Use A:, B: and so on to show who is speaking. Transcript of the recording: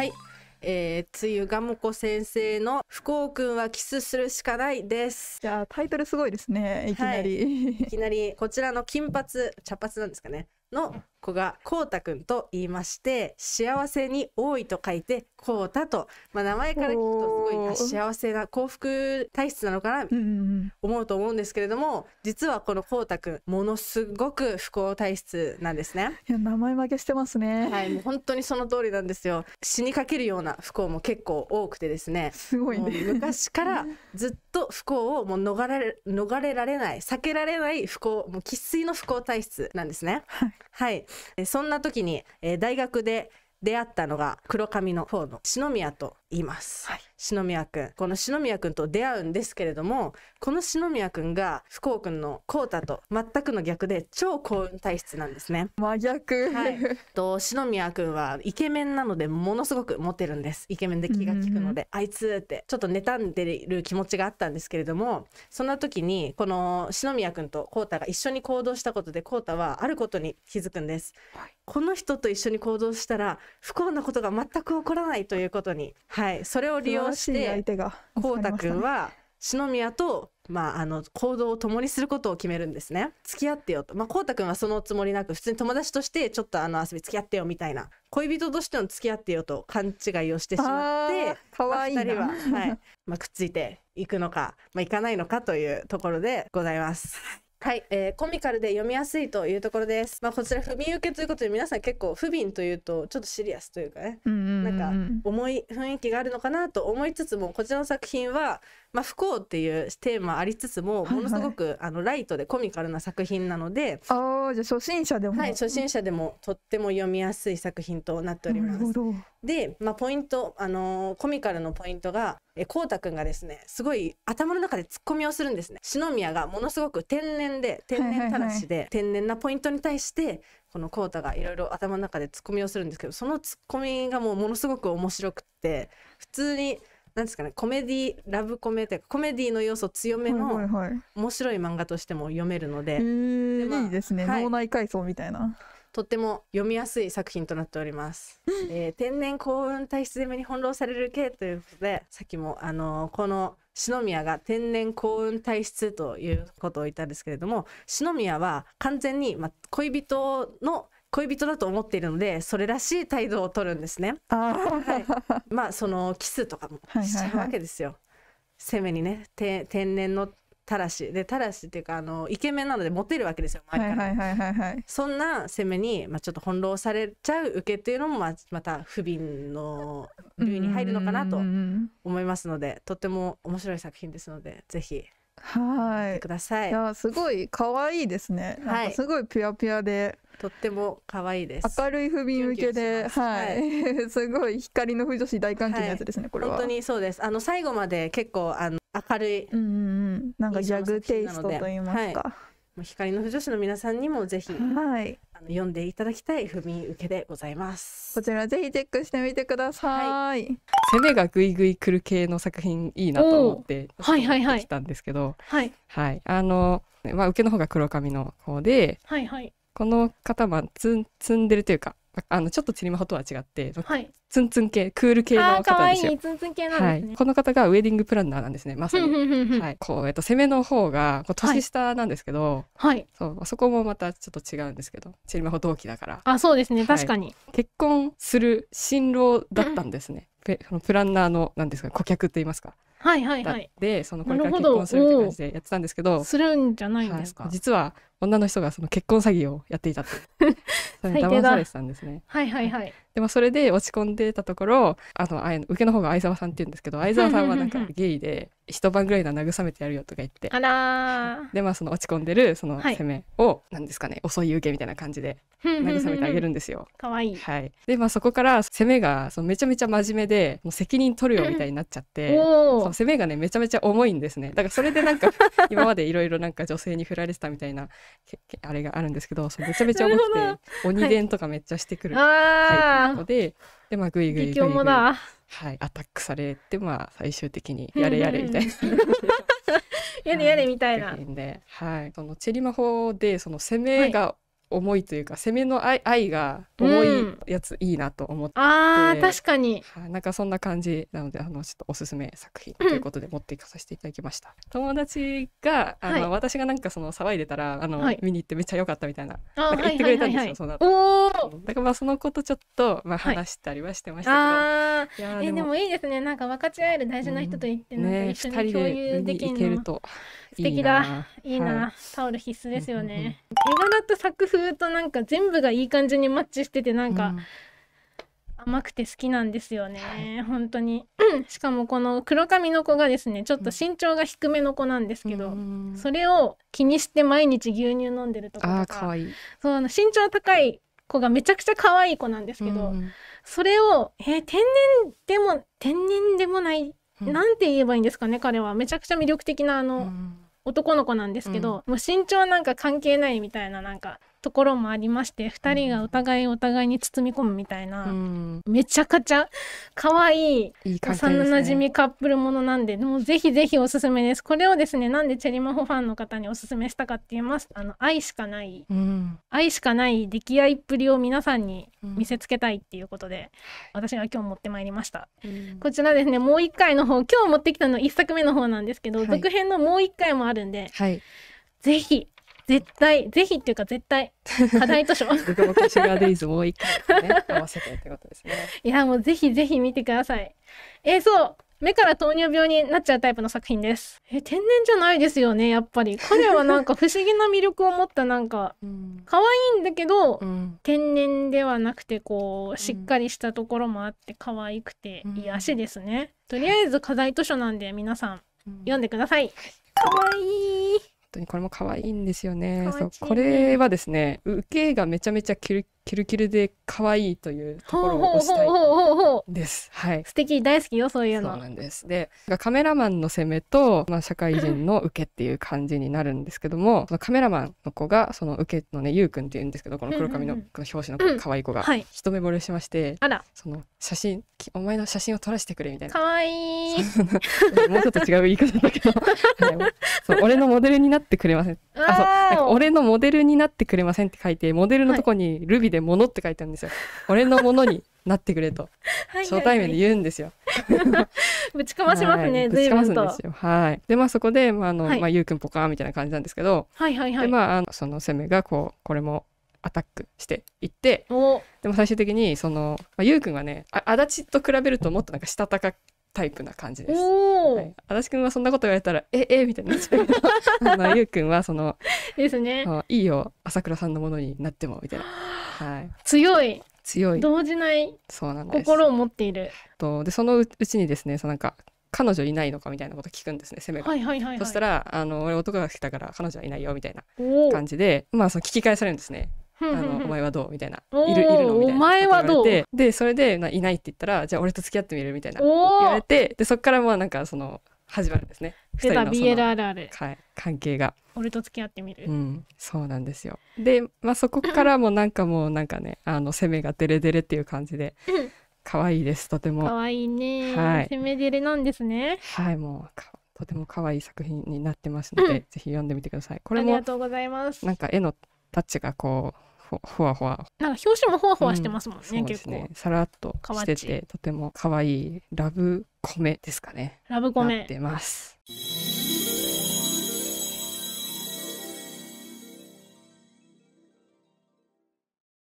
A: はい。えー、つゆがもこ先生の不幸くんはキスするしかないです。じゃあタイトルすごいですね。いきなり。はい、いきなり、こちらの金髪、茶髪なんですかね。の子がこうたくんと言いまして幸せに多いと書いてこうたと、まあ、名前から聞くとすごい幸せな幸福体質なのかな思うと思うんですけれども実はこのこうたくんものすごく不幸体質なんですね
B: いや名前負けしてますねはいもう
A: 本当にその通りなんですよ死にかけるような不幸も結構多くてですねすごいね昔からずっと不幸をもう逃れ逃れられない避けられない不幸もう生粋の不幸体質なんですねはい、はいそんな時に、え大学で出会ったのが黒髪の方の篠宮といます。はい、篠宮くん。この篠宮くんと出会うんですけれども、この篠宮くんが不幸くんのコータと全くの逆で超幸運体質なんですね。真逆。はい。と、篠宮くんはイケメンなのでものすごくモテるんです。イケメンで気が利くので、あいつってちょっと妬んでる気持ちがあったんですけれども、そんな時にこの篠宮くんとコータが一緒に行動したことでコータはあることに気づくんです。はい、この人と一緒に行動したら不幸なことが全く起こらないということに、はいはい、それを利用してこうたくんは篠宮とまあ、あの行動を共にすることを決めるんですね付き合ってよと、まあ、こうたくんはそのつもりなく普通に友達としてちょっとあの遊び付き合ってよみたいな恋人としての付き合ってよと勘違いをしてしまってかわいいな、まあ、2人は、はい まあ、くっついていくのか、まあ、いかないのかというところでございます。はい、えー、コミカルで読みやすいというところです。まあ、こちら、不眠受けということで、皆さん結構、不憫というと、ちょっとシリアスというかね、なんか、重い雰囲気があるのかなと思いつつも、こちらの作品は、まあ、不幸っていうテーマありつつも、ものすごくあのライトでコミカルな作品なので
B: あじゃ初
A: 心者でも、はい、初心者でもとっても読みやすい作品となっております。で、まあ、ポイント、あのー、コミカルのポイントがこうたくんがですねすごい頭の中でツッコミをするんですね篠宮がものすごく天然で天然たらしで、はいはいはい、天然なポイントに対してこのこうたがいろいろ頭の中でツッコミをするんですけどそのツッコミがもうものすごく面白くって普通になんですかねコメディラブコメというかコメディの要素強めの面白い漫画としても読めるのではいはいは
B: い、でまあ、いいですね、はい、脳内回
A: 想みたいなとっても読みやすい作品となっております、えー、天然幸運体質攻めに翻弄される系ということでさっきもあのー、この篠宮が天然幸運体質ということを言ったんですけれども篠宮は完全に、ま、あ、恋人の恋人だと思っているのでそれらしい態度を取るんですね。はい、まあそのキスとかもしちゃうわけですよ。攻めにね天然のたらしでたらしっていうかあのイケメンなのでモテるわけですよ周りか
B: ら。
A: そんな攻めに、まあ、ちょっと翻弄されちゃう受けっていうのも、まあ、また不憫の類に入るのかなと思いますのでとっても面白い作品ですのでぜひはいくださいいやすごい可愛いですね、はい、なんかすごいピュアピュアでとっても可愛いです明るい不憫向けではい、すごい光
B: の不女子大歓喜のやつですね、これは本当
A: にそうですあの最後まで結構あの明るいう
B: んうん、うん。
A: なんかギャグテイストと言いますか、もう光の不女子の皆さんにもぜひ、はい、読んでいただきたい不眠受けでございますこちらぜひチェックしてみてくだ
C: さい、はい、
B: 攻めがぐいぐいくる系の作品いいなと思ってはいはいはいたんですけどはい、はい、あのまあ受けの方が黒髪の方ではいはいこの方は積んでるというかあのちょっとちりまほとは違って、はい、ツンツン系クール系の方ですよいいツンツン系なんですね、はい、この方がウェディングプランナーなんですねまさにはいこうえっと攻めの方がこう年下なんですけど、はい、そうそこもまたちょっと違うんですけどちりまほ同期だからあ
C: そうですね、確かに
B: 結婚する新郎だったんですね、う ん、プランナーの何ですか顧客と言いますか
C: はいはいはい。で、そのこれから結婚するって感じ
B: でやってたんですけど。どするんじゃないんですか、はい、実は女の人がその結婚詐欺をやっていたって。騙されてたんですね。はいはいはい。でもそれで落ち込んでたところ、あの、あ受けの方が相沢さんって言うんですけど、相沢さんはなんかゲイで、一晩ぐらいな慰めてやるよとか言って。あらで、まあその落ち込んでる、その攻めを、なんですかね、遅い受けみたいな感じで、
C: 慰めてあげるんですよ。かわい
B: い。はい。で、まあそこから攻めが、そのめちゃめちゃ真面目で、もう責任取るよみたいになっちゃって、攻めがねめちゃめちゃ重いんですねだからそれでなんか 今までいろいろなんか女性に振られてたみたいなあれがあるんですけどそうめちゃめちゃ重くて鬼伝とかめっちゃしてくるタイプなので、はい、でまあグイグイグイグイはい、アタックされてまあ最終的にやれやれみたいな。やれやれみたいな。はい、そのチェリマ法でその攻めが思いというか攻めの愛愛が重いやついいなと思って、うん、あ確かに、はあ、なんかそんな感じなのであのちょっとおすすめ作品ということで持っていかさせていただきました、うん、友達があの、はい、私がなんかその騒いでたらあの、はい、見に行ってめっちゃ良かったみたいななんか言ってくれたんですよ、そのお後だからまあそのことちょっと、まあ、話したりはしてました
C: けど、はい、いやでもえでもいいですねなんか分かち合える大事な人と言って、うん、なんか一緒に共有できるの、ね、ると素敵だいいな、はい、タオル必須ですよね、絵柄と作風となんか全部がいい感じにマッチしててなんか、甘くて好きなんですよね、はい、本当に しかもこの黒髪の子がですねちょっと身長が低めの子なんですけど、うん、それを気にして毎日牛乳飲んでるとかかいいそう身長高い子がめちゃくちゃ可愛い子なんですけど、うん、それを、えー、天然でも天然でもないなんて言えばいいんですかね彼はめちゃくちゃ魅力的なあの、男の子なんですけど、もう身長なんか関係ないみたいななんかところもありまして2人がお互いお互いに包み込むみたいな、うん、めちゃくちゃ可愛いいい、ね、幼なじみカップルものなんでもうぜひぜひおすすめですこれをですねなんでチェリマホファンの方におすすめしたかって言いますあの愛しかない、うん、愛しかない出来合いっぷりを皆さんに見せつけたいっていうことで、うん、私が今日持ってまいりました、こちらですねもう1回の方今日持ってきたの1作目の方なんですけど、はい、続編のもう1回もあるんで、はい、ぜひ絶対、ぜひっていうか絶対、
B: 課題図書。僕もシガーデイズもう一回、ね、合わせてってことで
C: すね。いや、もうぜひぜひ見てください。えー、そう。目から糖尿病になっちゃうタイプの作品です。え、天然じゃないですよね、やっぱり。彼はなんか不思議な魅力を持ったなんか、うん、可愛いんだけど、うん、天然ではなくて、こう、しっかりしたところもあって、可愛くて、うん、癒しですね。とりあえず課題図書なんで、皆さん、読んでください。
B: 可愛いい当にこれも可愛いんですよね。ねそうこれはですね受けがめちゃめちゃキルキルで可愛いというところを押したいです。はい。素敵大好きよそういうの。そうなんです。で、カメラマンの攻めとまあ社会人の受けっていう感じになるんですけども、そのカメラマンの子がその受けのねゆうくんって言うんですけど、この黒髪のこの表紙の可愛い子が一目惚れしまして、あら。その写真お前の写真を撮らせてくれみたいな。可愛いい。もうちょっと違う言い方だけど、そう俺のモデルになってくれませんあそうなんか俺のモデルになってくれませんって書いてモデルのとこに「ルビで「もの」って書いてあるんですよ。俺のものになってくれとはい、初対面で言うんですよ。
C: ぶちかましますね、はい、ぶちかますんですよ。
B: はい。でまあそこで、まああの、はい、まあ、ゆうくんポカみたいな感じなんですけど、は
C: いはいはい、でま
B: ああのその攻めがこうこれもアタックしていっておでも最終的にその、まあ、ゆうくんはねあ足立と比べるともっとなんかしたたかタイプな感じです。はい、足立くんはそんなこと言われたら、え、え、みたいになっちゃうけど、ま あ、ゆうくんはその、ですね。いいよ、朝倉さんのものになっても、みたいな。はい。
C: 強い。強い。動じない
B: 心を持っている。とで、そのうちにですね、そのなんか、彼女いないのかみたいなこと聞くんですね、攻めが。はいはいはい、はい、そしたら、あの、俺男が来たから彼女はいないよ、みたいな感じで、まあ、その聞き返されるんですね。あのお前はどうみたいな「いるいるの?」みたいなお
C: 前はどう
B: でそれで、いないって言ったら「じゃあ俺と付き合ってみる?」みたいな言われてでそこからまあなんかその始まるんですね出た BLRR はい関係が
C: 俺と付き合ってみるうん
B: そうなんですよで、まあ、そこからもなんかもうなんかねあの攻めがデレデレっていう感じで可愛いいですとても可愛い
C: ね、はい、攻めデレなんですね
B: はいもうかとても可愛い作品になってますので、うん、ぜひ読んでみてくださいこれもありがとうございますなんか絵のタッチがこうほほわほわな
C: んか表紙もほわほわしてますもんね、うん、ね結構
B: さらっとしててとても可愛いラブコメですかねラブコメなってます